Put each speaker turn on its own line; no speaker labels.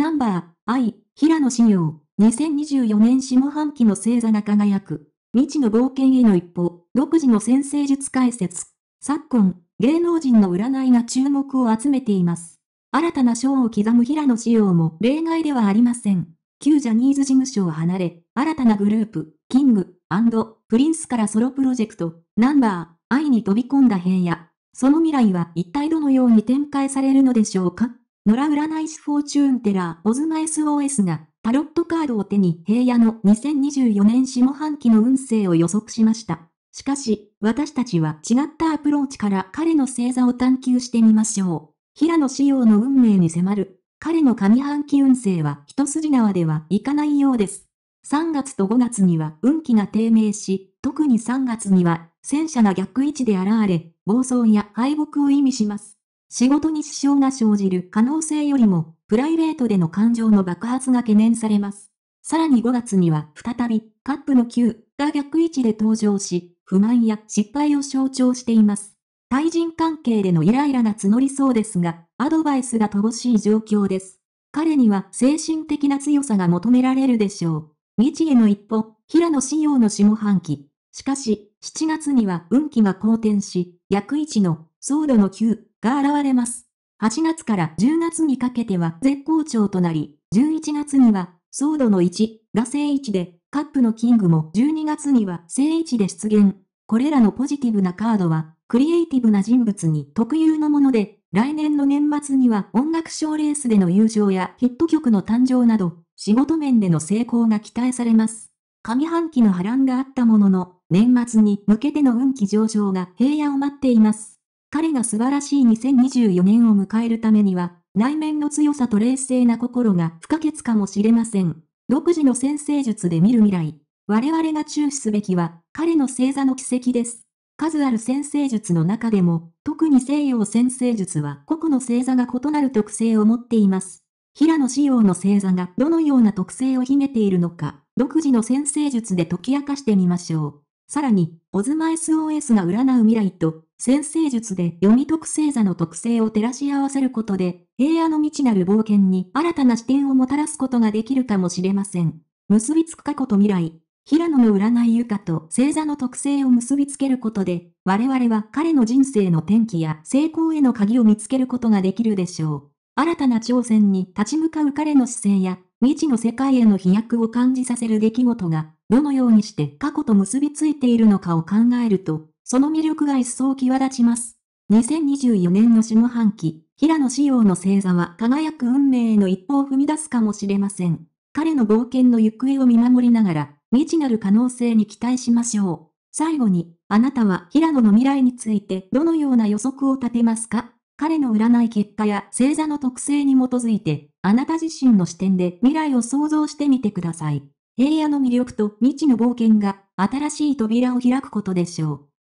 ナンバー、I、平野紫耀、2024年下半期の星座が輝く。未知の冒険への一歩、独自の先生術解説。昨今、芸能人の占いが注目を集めています。新たな賞を刻む平野紫耀も例外ではありません。旧ジャニーズ事務所を離れ、新たなグループ、キング、プリンスからソロプロジェクト、ナンバー、愛に飛び込んだ平野。その未来は一体どのように展開されるのでしょうか村占い師フォーチューンテラーオズマ SOS がタロットカードを手に平野の2024年下半期の運勢を予測しました。しかし、私たちは違ったアプローチから彼の星座を探求してみましょう。平野仕様の運命に迫る。彼の上半期運勢は一筋縄ではいかないようです。3月と5月には運気が低迷し、特に3月には戦車が逆位置で現れ、暴走や敗北を意味します。仕事に支障が生じる可能性よりも、プライベートでの感情の爆発が懸念されます。さらに5月には、再び、カップの9が逆位置で登場し、不満や失敗を象徴しています。対人関係でのイライラが募りそうですが、アドバイスが乏しい状況です。彼には精神的な強さが求められるでしょう。未知への一歩、平野仕様の下半期。しかし、7月には運気が好転し、逆位置の、ソードの9が現れます。8月から10月にかけては絶好調となり、11月には、ソードの1が正位置で、カップのキングも12月には正位置で出現。これらのポジティブなカードは、クリエイティブな人物に特有のもので、来年の年末には音楽賞レースでの優勝やヒット曲の誕生など、仕事面での成功が期待されます。上半期の波乱があったものの、年末に向けての運気上昇が平野を待っています。彼が素晴らしい2024年を迎えるためには、内面の強さと冷静な心が不可欠かもしれません。独自の先生術で見る未来。我々が注視すべきは、彼の星座の奇跡です。数ある先生術の中でも、特に西洋先生術は個々の星座が異なる特性を持っています。平野紫陽の星座がどのような特性を秘めているのか、独自の先生術で解き明かしてみましょう。さらに、オズマ SOS が占う未来と、先生術で読み解く星座の特性を照らし合わせることで、平野の未知なる冒険に新たな視点をもたらすことができるかもしれません。結びつく過去と未来。平野の占い床と星座の特性を結びつけることで、我々は彼の人生の転機や成功への鍵を見つけることができるでしょう。新たな挑戦に立ち向かう彼の姿勢や、未知の世界への飛躍を感じさせる出来事が、どのようにして過去と結びついているのかを考えると、その魅力が一層際立ちます。2024年の下半期、平野紫耀の星座は輝く運命への一歩を踏み出すかもしれません。彼の冒険の行方を見守りながら、未知なる可能性に期待しましょう。最後に、あなたは平野の未来についてどのような予測を立てますか彼の占い結果や星座の特性に基づいて、あなた自身の視点で未来を想像してみてください。平野の魅力と未知の冒険が新しい扉を開くことでしょう。